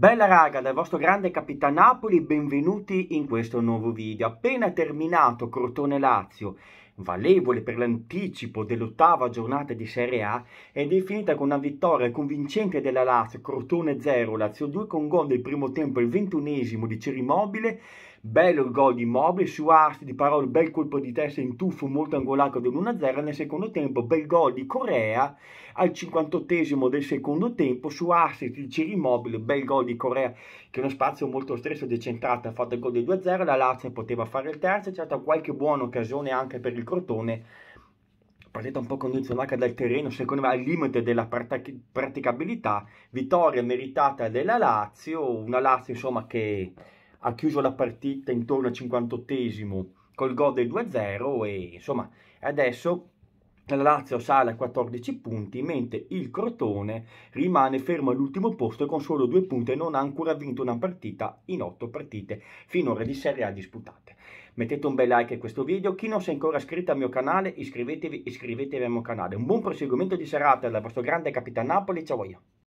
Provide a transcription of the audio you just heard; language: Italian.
Bella raga dal vostro grande Capitan Napoli, benvenuti in questo nuovo video. Appena terminato Crotone Lazio valevole per l'anticipo dell'ottava giornata di Serie A è definita con una vittoria convincente della Lazio, Crotone 0, Lazio 2 con gol del primo tempo, il ventunesimo di Cerimobile, bello il gol di Immobile, su Arti di parole bel colpo di testa in tuffo molto angolato dell'1-0, nel secondo tempo bel gol di Corea al 58 del secondo tempo, su Arti di Cerimobile, bel gol di Corea che è uno spazio molto stresso decentrato, ha fatto il gol di 2-0, la Lazio poteva fare il terzo, c'è stata qualche buona occasione anche per il cortone partita un po' condizionata dal terreno, secondo me al limite della praticabilità, vittoria meritata della Lazio, una Lazio insomma che ha chiuso la partita intorno al 58esimo col gol del 2-0 e insomma adesso la Lazio sale a 14 punti, mentre il Crotone rimane fermo all'ultimo posto con solo due punti e non ha ancora vinto una partita in otto partite finora di Serie A disputate. Mettete un bel like a questo video, chi non si è ancora iscritto al mio canale iscrivetevi, iscrivetevi al mio canale. Un buon proseguimento di serata dal vostro grande capitano Napoli, ciao a voi.